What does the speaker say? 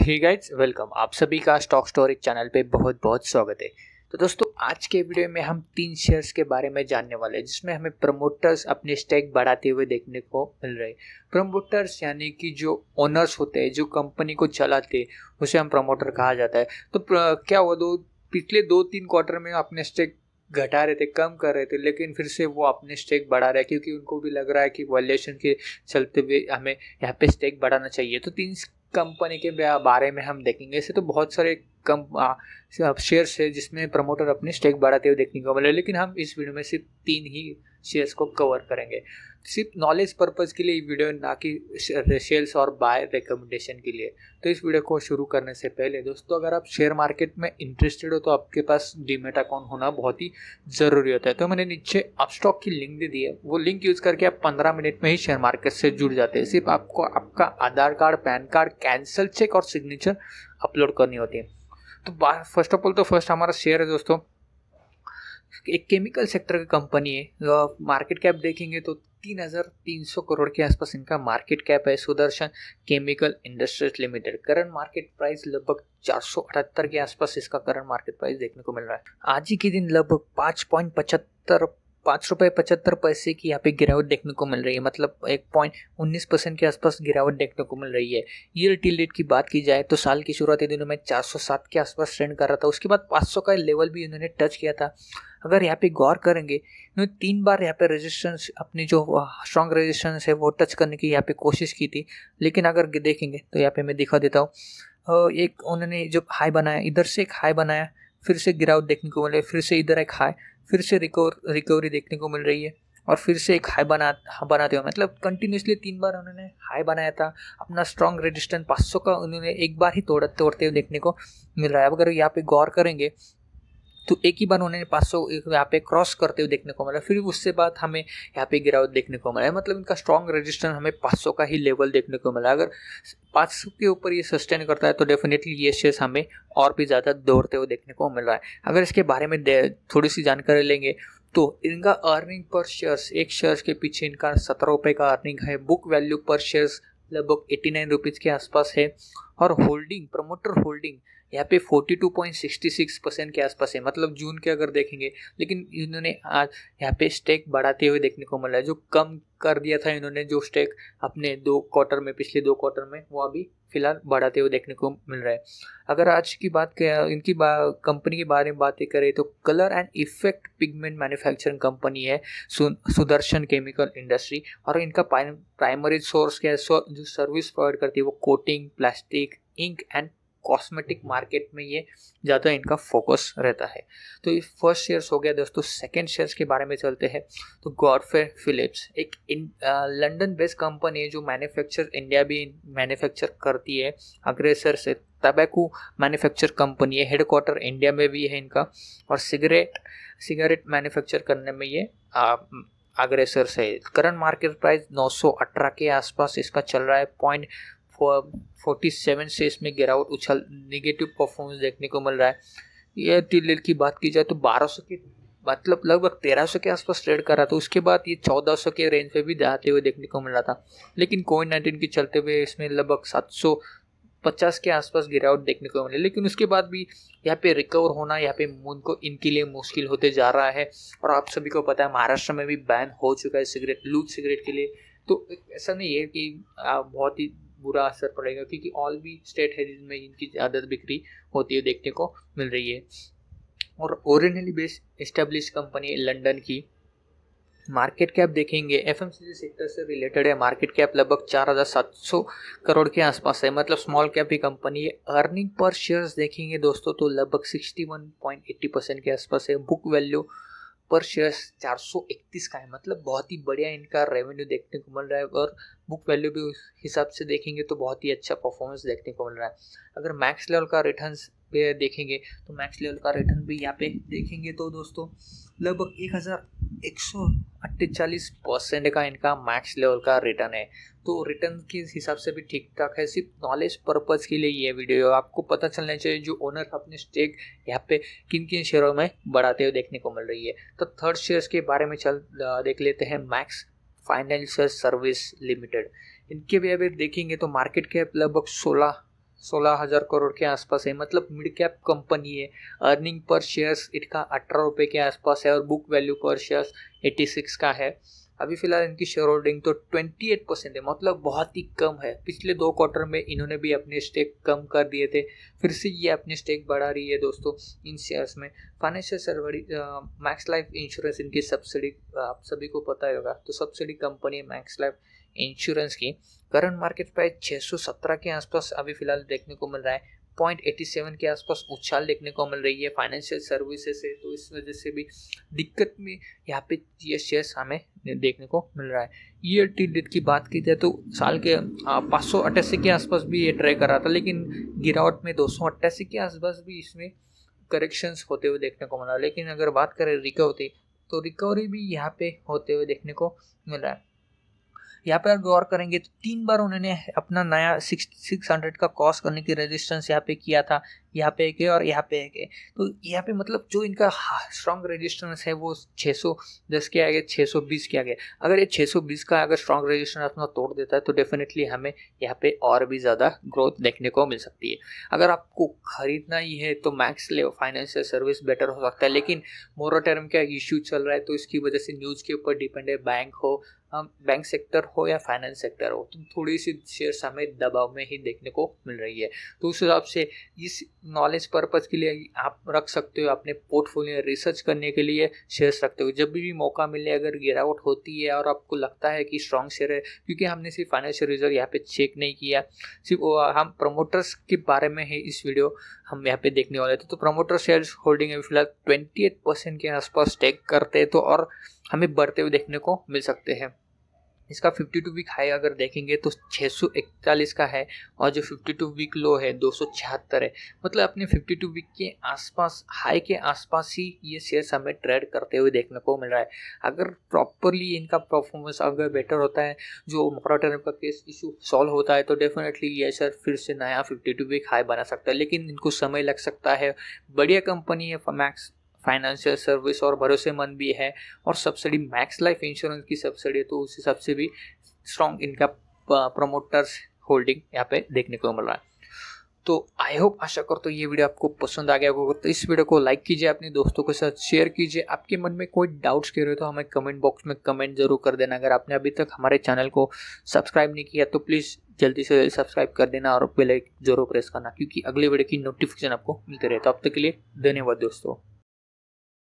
हे guides welcome आप सभी का स्टॉक स्टोरी चैनल पे बहुत बहुत स्वागत है तो दोस्तों आज के वीडियो में हम तीन शेयर्स के बारे में जानने वाले हैं जिसमें हमें प्रमोटर्स अपने स्टेक बढ़ाते हुए देखने को मिल रहे हैं प्रमोटर्स यानी कि जो ओनर्स होते हैं जो कंपनी को चलाते हैं उसे हम प्रमोटर कहा जाता है तो क्या हुआ दो पिछले दो तीन क्वार्टर में अपने स्टेक घटा रहे थे कम कर रहे थे लेकिन फिर से वो अपने स्टेक बढ़ा रहे हैं क्योंकि उनको भी लग रहा है कि वॉल्यूशन के चलते हुए हमें यहाँ पे स्टेक बढ़ाना चाहिए तो तीन कंपनी के बारे में हम देखेंगे ऐसे तो बहुत सारे कम शेयर्स है जिसमें प्रमोटर अपनी स्टेक बढ़ाते हुए देखने को मिले लेकिन हम इस वीडियो में सिर्फ तीन ही शेयर्स को कवर करेंगे सिर्फ नॉलेज पर्पज़ के लिए वीडियो ना कि शेयर्स और बाय रिकमेंडेशन के लिए तो इस वीडियो को शुरू करने से पहले दोस्तों अगर आप शेयर मार्केट में इंटरेस्टेड हो तो आपके पास डीमेट अकाउंट होना बहुत ही ज़रूरी होता है तो मैंने नीचे आप स्टॉक की लिंक दे दी है वो लिंक यूज़ करके आप पंद्रह मिनट में ही शेयर मार्केट से जुड़ जाते हैं सिर्फ आपको आपका Aadhaar card PAN card cancel cheque और सिग्नेचर अपलोड करनी होती है तो फर्स्ट ऑफ ऑल तो फर्स्ट हमारा शेयर है दोस्तों एक केमिकल सेक्टर की कंपनी है जो आप मार्केट कैप देखेंगे तो तीन हज़ार तीन सौ करोड़ के आसपास इनका मार्केट कैप है Sudarshan Chemical Industries Limited current market price लगभग चार सौ अठहत्तर के आसपास इसका करंट मार्केट प्राइस देखने को मिल रहा है आज ही के दिन लगभग पाँच पॉइंट पचहत्तर पाँच रुपये पचहत्तर पैसे की यहाँ पे गिरावट देखने को मिल रही है मतलब एक पॉइंट उन्नीस परसेंट के आसपास गिरावट देखने को मिल रही है ये रिटेल रेट की बात की जाए तो साल की शुरुआती दिनों में चार सौ सात के आसपास ट्रेंड कर रहा था उसके बाद पाँच सौ का लेवल भी इन्होंने टच किया था अगर यहाँ पे गौर करेंगे इन्होंने तीन बार यहाँ पे रेजिस्टेंस अपनी जो स्ट्रॉन्ग रेजिस्टेंस है वो टच करने की यहाँ पे कोशिश की थी लेकिन अगर देखेंगे तो यहाँ पे मैं दिखा देता हूँ एक उन्होंने जो हाई बनाया इधर से एक हाई बनाया फिर से गिरावट देखने को मिले फिर से इधर एक हाई फिर से रिकवर रिकवरी देखने को मिल रही है और फिर से एक हाई बना बनाते हुए मतलब कंटिन्यूसली तीन बार उन्होंने हाई बनाया था अपना स्ट्रॉन्ग रेजिस्टेंस 500 का उन्होंने एक बार ही तोड़ तोड़ते हुए देखने को मिल रहा है अगर यहाँ पे गौर करेंगे तो एक ही बार उन्होंने पाँच सौ यहाँ पे क्रॉस करते हुए देखने को मिला फिर उससे बाद हमें यहाँ पे गिरावट देखने को मिला मतलब इनका स्ट्रॉन्ग रजिस्टेंस हमें सौ का ही लेवल देखने को मिला अगर सौ के ऊपर ये सस्टेन करता है तो डेफिनेटली ये शेयर्स हमें और भी ज़्यादा दौड़ते हुए देखने को मिल रहा है अगर इसके बारे में थोड़ी सी जानकारी लेंगे तो इनका अर्निंग पर शेयर्स एक शेयर्स के पीछे इनका सत्रह रुपये का अर्निंग है बुक वैल्यू पर शेयर्स लगभग एटी नाइन रुपीज़ के आसपास है और होल्डिंग प्रमोटर होल्डिंग यहाँ पे 42.66 परसेंट के आसपास है मतलब जून के अगर देखेंगे लेकिन इन्होंने आज यहाँ पे स्टेक बढ़ाते हुए देखने को मिला जो कम कर दिया था इन्होंने जो स्टेक अपने दो क्वार्टर में पिछले दो क्वार्टर में वो अभी फिलहाल बढ़ाते हुए देखने को मिल रहा है अगर आज की बात करें इनकी कंपनी के बारे में बातें करें तो colour and effect pigment manufacturing company है सु, सुदर्शन केमिकल इंडस्ट्री और इनका प्राइमरी सोर्स क्या है जो सर्विस प्रोवाइड करती है वो coating plastic ink and cosmetic market में ये ज़्यादा इनका फोकस रहता है तो ये फर्स्ट शेयर्स हो गया दोस्तों सेकेंड शेयर्स के बारे में चलते हैं तो गॉडफे फिलिप्स एक इन लंडन बेस्ड कंपनी है जो मैन्युफैक्चर इंडिया भी मैन्युफैक्चर करती है अग्रेसर से तबैकू मैन्युफैक्चर कंपनी है हेडक्वार्टर इंडिया में भी है इनका और सिगरेट सिगरेट मैन्युफैक्चर करने में ये आ, अग्रेसर से करंट मार्केट प्राइस 918 के आसपास इसका चल रहा है पॉइंट फोर्टी सेवन से इसमें गिरावट उछल निगेटिव परफॉर्मेंस देखने को मिल रहा है ये टिलेल की बात की जाए तो बारह सौ के मतलब लगभग तेरह सौ के आसपास ट्रेड कर रहा था उसके बाद ये चौदह सौ के रेंज पे भी जाते हुए देखने को मिल रहा था लेकिन कोविड नाइन्टीन के चलते हुए इसमें लगभग सात सौ पचास के आसपास गिरावट देखने को मिली लेकिन उसके बाद भी यहाँ पे रिकवर होना यहाँ पे मून को इनके लिए मुश्किल होते जा रहा है और आप सभी को पता है महाराष्ट्र में भी बैन हो चुका है सिगरेट लूज सिगरेट के लिए तो ऐसा नहीं है कि बहुत ही बुरा असर पड़ेगा क्योंकि ऑल भी स्टेट है जिनमें इनकी ज़्यादा बिक्री होती है देखने को मिल रही है और originally based establish company London की मार्केट कैप देखेंगे एफ एम सेक्टर से रिलेटेड है मार्केट कैप लगभग चार हज़ार सात सौ करोड़ के आसपास है मतलब स्मॉल कैप की कंपनी है अर्निंग पर शेयर्स देखेंगे दोस्तों तो लगभग sixty one point eighty percent के आसपास है बुक वैल्यू पर शेयर चार का है मतलब बहुत ही बढ़िया इनका रेवेन्यू देखने को मिल रहा है और बुक वैल्यू भी उस हिसाब से देखेंगे तो बहुत ही अच्छा परफॉर्मेंस देखने को मिल रहा है अगर मैक्स लेवल का रिटर्न पे देखेंगे तो मैक्स लेवल का रिटर्न भी यहाँ पे देखेंगे तो दोस्तों लगभग एक हज़ार एक सौ अट्ठेचालीस परसेंट का इनका मैक्स लेवल का रिटर्न है तो रिटर्न के हिसाब से भी ठीक ठाक है सिर्फ नॉलेज पर्पज़ के लिए ये वीडियो आपको पता चलना चाहिए जो ओनर अपने स्टेक यहाँ पे किन किन शेयरों में बढ़ाते हुए देखने को मिल रही है तो थर्ड शेयर्स के बारे में चल देख लेते हैं मैक्स फाइनेंशियल सर्विस लिमिटेड इनके भी अभी देखेंगे तो मार्केट कैप लगभग सोलह सोलह हज़ार करोड़ के आसपास है मतलब मिड कैप कंपनी है अर्निंग पर शेयर्स का अठारह रुपये के आसपास है और book value per shares eighty six का है अभी फिलहाल इनकी शेयर होल्डिंग तो 28 परसेंट है मतलब बहुत ही कम है पिछले दो क्वार्टर में इन्होंने भी अपने स्टेक कम कर दिए थे फिर से ये अपने स्टेक बढ़ा रही है दोस्तों इन शेयर्स में फाइनेंशियल सर्वरी मैक्स लाइफ इंश्योरेंस इनकी सब्सिडी आप सभी को पता ही होगा तो सब्सिडी कंपनी है मैक्स लाइफ इंश्योरेंस की करंट मार्केट प्राइस छः के आसपास अभी फिलहाल देखने को मिल रहा है पॉइंट एटी सेवन के आसपास उछाल देखने को मिल रही है फाइनेंशियल सर्विसेज से तो इस वजह से भी दिक्कत में यहाँ पे ये शेयर्स हमें देखने को मिल रहा है ईयर टी डेट की बात की जाए तो साल के हाँ, पाँच सौ अट्ठासी के आसपास भी ये ट्राई कर रहा था लेकिन गिरावट में दो सौ अट्ठासी के आसपास भी इसमें करेक्शंस होते हुए देखने को मिला लेकिन अगर बात करें रिकवरी तो रिकवरी भी यहाँ पे होते हुए देखने को मिला है यहाँ पर गौर करेंगे तो तीन बार उन्होंने अपना नया सिक्स सिक्स हंड्रेड का क्रॉस करने की रेजिस्टेंस यहाँ पे किया था यहाँ पे एक है और यहाँ पे एक है तो यहाँ पे मतलब जो इनका स्ट्रॉन्ग रेजिस्टेंस है वो 610 के आगे 620 के आगे अगर ये 620 का अगर स्ट्रॉन्ग रेजिस्टेंस अपना तोड़ देता है तो डेफिनेटली हमें यहाँ पे और भी ज़्यादा ग्रोथ देखने को मिल सकती है अगर आपको खरीदना ही है तो मैक्स ले फाइनेंशियल सर्विस बेटर हो सकता है लेकिन टर्म का इश्यू चल रहा है तो इसकी वजह से न्यूज़ के ऊपर डिपेंड है बैंक हो हम बैंक सेक्टर हो या फाइनेंस सेक्टर हो तो थोड़ी सी शेयर हमें दबाव में ही देखने को मिल रही है तो उस हिसाब से इस नॉलेज पर्पज़ के लिए आप रख सकते हो अपने पोर्टफोलियो रिसर्च करने के लिए शेयर्स रखते हो जब भी, भी मौका मिले अगर गिरावट होती है और आपको लगता है कि स्ट्रॉन्ग शेयर है क्योंकि हमने सिर्फ फाइनेंशियल रिजल्ट यहाँ पे चेक नहीं किया सिर्फ हम प्रमोटर्स के बारे में ही इस वीडियो हम यहाँ पे देखने वाले थे तो प्रमोटर शेयर्स होल्डिंग अभी फिलहाल ट्वेंटी एट परसेंट के आसपास टेक करते हैं तो और हमें बढ़ते हुए देखने को मिल सकते हैं इसका 52 वीक हाई अगर देखेंगे तो 641 का है और जो 52 वीक लो है दो है मतलब अपने 52 वीक के आसपास हाई के आसपास ही ये शेयर हमें ट्रेड करते हुए देखने को मिल रहा है अगर प्रॉपरली इनका परफॉर्मेंस अगर बेटर होता है जो टर्म का केस इशू सॉल्व होता है तो डेफिनेटली ये शेयर फिर से नया फिफ्टी वीक हाई बना सकता है लेकिन इनको समय लग सकता है बढ़िया कंपनी है फमैक्स फाइनेंशियल सर्विस और भरोसेमंद भी है और सब्सिडी मैक्स लाइफ इंश्योरेंस की सब्सिडी है तो उस हिसाब से भी स्ट्रॉन्ग इनका प्रमोटर्स होल्डिंग यहाँ पे देखने को मिल रहा है तो आई होप आशा कर तो ये वीडियो आपको पसंद आ गया होगा तो इस वीडियो को लाइक कीजिए अपने दोस्तों के साथ शेयर कीजिए आपके मन में कोई डाउट्स के रहे हो तो हमें कमेंट बॉक्स में कमेंट जरूर कर देना अगर आपने अभी तक हमारे चैनल को सब्सक्राइब नहीं किया तो प्लीज़ जल्दी से जल्दी सब्सक्राइब कर देना और बेलाइक जरूर प्रेस करना क्योंकि अगले वीडियो की नोटिफिकेशन आपको मिलते रहे तो अब तक के लिए धन्यवाद दोस्तों